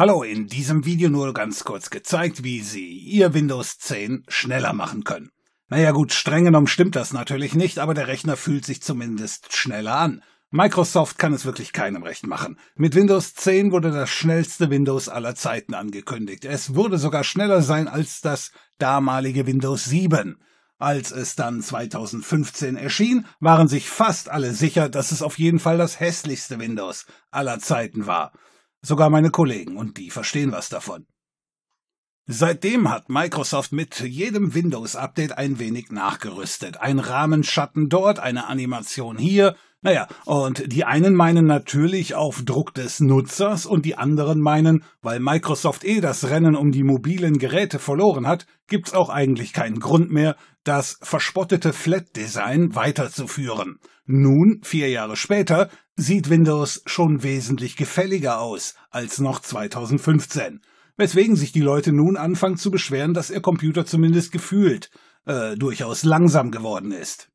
Hallo, in diesem Video nur ganz kurz gezeigt, wie Sie Ihr Windows 10 schneller machen können. Naja gut, streng genommen stimmt das natürlich nicht, aber der Rechner fühlt sich zumindest schneller an. Microsoft kann es wirklich keinem recht machen. Mit Windows 10 wurde das schnellste Windows aller Zeiten angekündigt. Es würde sogar schneller sein als das damalige Windows 7. Als es dann 2015 erschien, waren sich fast alle sicher, dass es auf jeden Fall das hässlichste Windows aller Zeiten war sogar meine Kollegen, und die verstehen was davon. Seitdem hat Microsoft mit jedem Windows-Update ein wenig nachgerüstet. Ein Rahmenschatten dort, eine Animation hier, naja, und die einen meinen natürlich auf Druck des Nutzers und die anderen meinen, weil Microsoft eh das Rennen um die mobilen Geräte verloren hat, gibt's auch eigentlich keinen Grund mehr, das verspottete Flat-Design weiterzuführen. Nun, vier Jahre später, sieht Windows schon wesentlich gefälliger aus als noch 2015, weswegen sich die Leute nun anfangen zu beschweren, dass ihr Computer zumindest gefühlt äh, durchaus langsam geworden ist.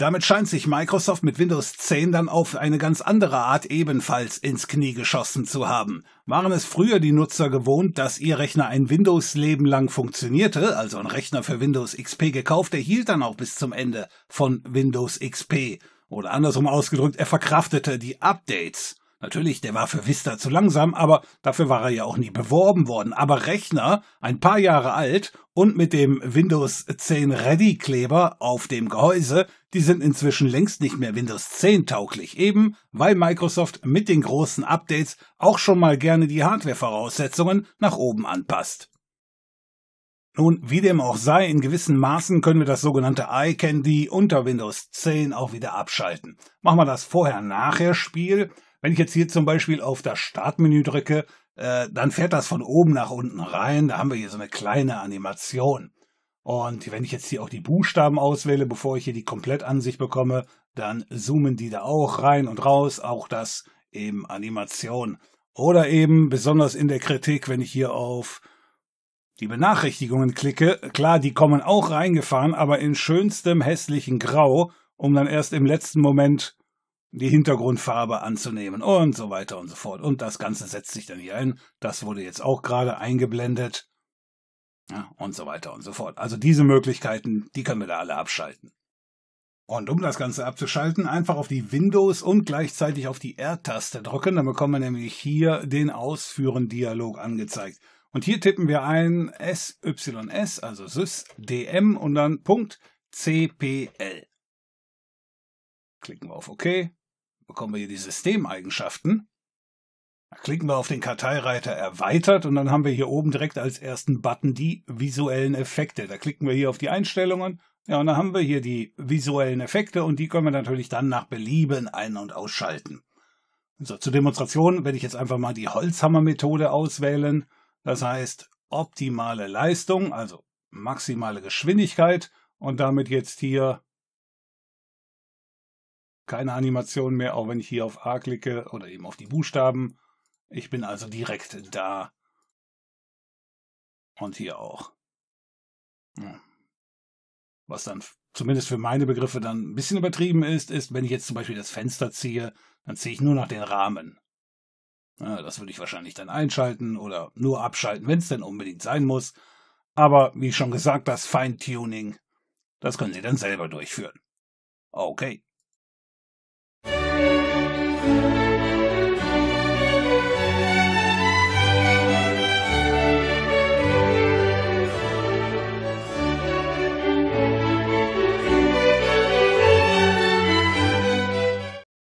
Damit scheint sich Microsoft mit Windows 10 dann auf eine ganz andere Art ebenfalls ins Knie geschossen zu haben. Waren es früher die Nutzer gewohnt, dass ihr Rechner ein Windows-Leben lang funktionierte, also ein Rechner für Windows XP gekauft, der hielt dann auch bis zum Ende von Windows XP. Oder andersrum ausgedrückt, er verkraftete die Updates. Natürlich, der war für Vista zu langsam, aber dafür war er ja auch nie beworben worden. Aber Rechner, ein paar Jahre alt und mit dem Windows 10 Ready Kleber auf dem Gehäuse, die sind inzwischen längst nicht mehr Windows 10 tauglich, eben weil Microsoft mit den großen Updates auch schon mal gerne die Hardware-Voraussetzungen nach oben anpasst. Nun, wie dem auch sei, in gewissen Maßen können wir das sogenannte iCandy unter Windows 10 auch wieder abschalten. Machen wir das vorher-nachher-Spiel, wenn ich jetzt hier zum Beispiel auf das Startmenü drücke, äh, dann fährt das von oben nach unten rein. Da haben wir hier so eine kleine Animation. Und wenn ich jetzt hier auch die Buchstaben auswähle, bevor ich hier die Komplettansicht bekomme, dann zoomen die da auch rein und raus. Auch das eben Animation. Oder eben besonders in der Kritik, wenn ich hier auf die Benachrichtigungen klicke. Klar, die kommen auch reingefahren, aber in schönstem hässlichen Grau, um dann erst im letzten Moment die Hintergrundfarbe anzunehmen und so weiter und so fort. Und das Ganze setzt sich dann hier ein. Das wurde jetzt auch gerade eingeblendet. Ja, und so weiter und so fort. Also diese Möglichkeiten, die können wir da alle abschalten. Und um das Ganze abzuschalten, einfach auf die Windows und gleichzeitig auf die R-Taste drücken. Dann bekommen wir nämlich hier den Ausführen-Dialog angezeigt. Und hier tippen wir ein also SYS, also sysdm und dann Punkt .cpl. Klicken wir auf OK bekommen wir hier die Systemeigenschaften. Da klicken wir auf den Karteireiter erweitert und dann haben wir hier oben direkt als ersten Button die visuellen Effekte. Da klicken wir hier auf die Einstellungen. Ja, und dann haben wir hier die visuellen Effekte und die können wir natürlich dann nach Belieben ein- und ausschalten. So, zur Demonstration werde ich jetzt einfach mal die Holzhammer-Methode auswählen. Das heißt, optimale Leistung, also maximale Geschwindigkeit und damit jetzt hier keine Animation mehr, auch wenn ich hier auf A klicke oder eben auf die Buchstaben. Ich bin also direkt da. Und hier auch. Was dann zumindest für meine Begriffe dann ein bisschen übertrieben ist, ist, wenn ich jetzt zum Beispiel das Fenster ziehe, dann ziehe ich nur nach den Rahmen. Ja, das würde ich wahrscheinlich dann einschalten oder nur abschalten, wenn es denn unbedingt sein muss. Aber wie schon gesagt, das Feintuning, das können Sie dann selber durchführen. Okay.